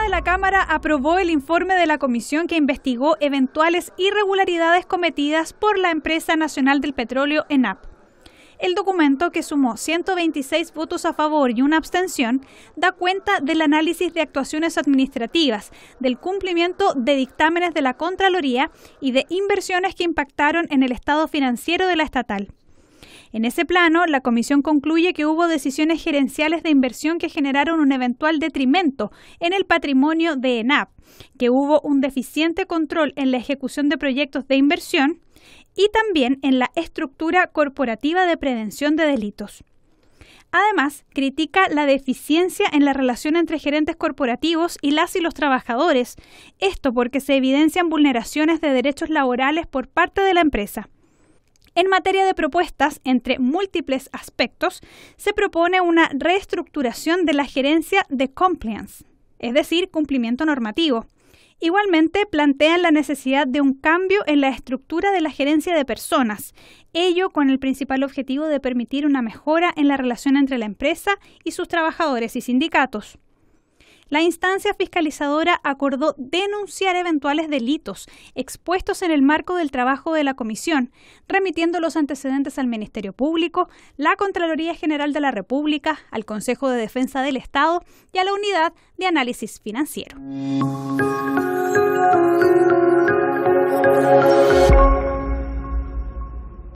de la Cámara aprobó el informe de la comisión que investigó eventuales irregularidades cometidas por la Empresa Nacional del Petróleo, ENAP. El documento, que sumó 126 votos a favor y una abstención, da cuenta del análisis de actuaciones administrativas, del cumplimiento de dictámenes de la Contraloría y de inversiones que impactaron en el estado financiero de la estatal. En ese plano, la comisión concluye que hubo decisiones gerenciales de inversión que generaron un eventual detrimento en el patrimonio de ENAP, que hubo un deficiente control en la ejecución de proyectos de inversión y también en la estructura corporativa de prevención de delitos. Además, critica la deficiencia en la relación entre gerentes corporativos y las y los trabajadores, esto porque se evidencian vulneraciones de derechos laborales por parte de la empresa. En materia de propuestas, entre múltiples aspectos, se propone una reestructuración de la gerencia de compliance, es decir, cumplimiento normativo. Igualmente, plantean la necesidad de un cambio en la estructura de la gerencia de personas, ello con el principal objetivo de permitir una mejora en la relación entre la empresa y sus trabajadores y sindicatos. La instancia fiscalizadora acordó denunciar eventuales delitos expuestos en el marco del trabajo de la comisión, remitiendo los antecedentes al Ministerio Público, la Contraloría General de la República, al Consejo de Defensa del Estado y a la Unidad de Análisis Financiero.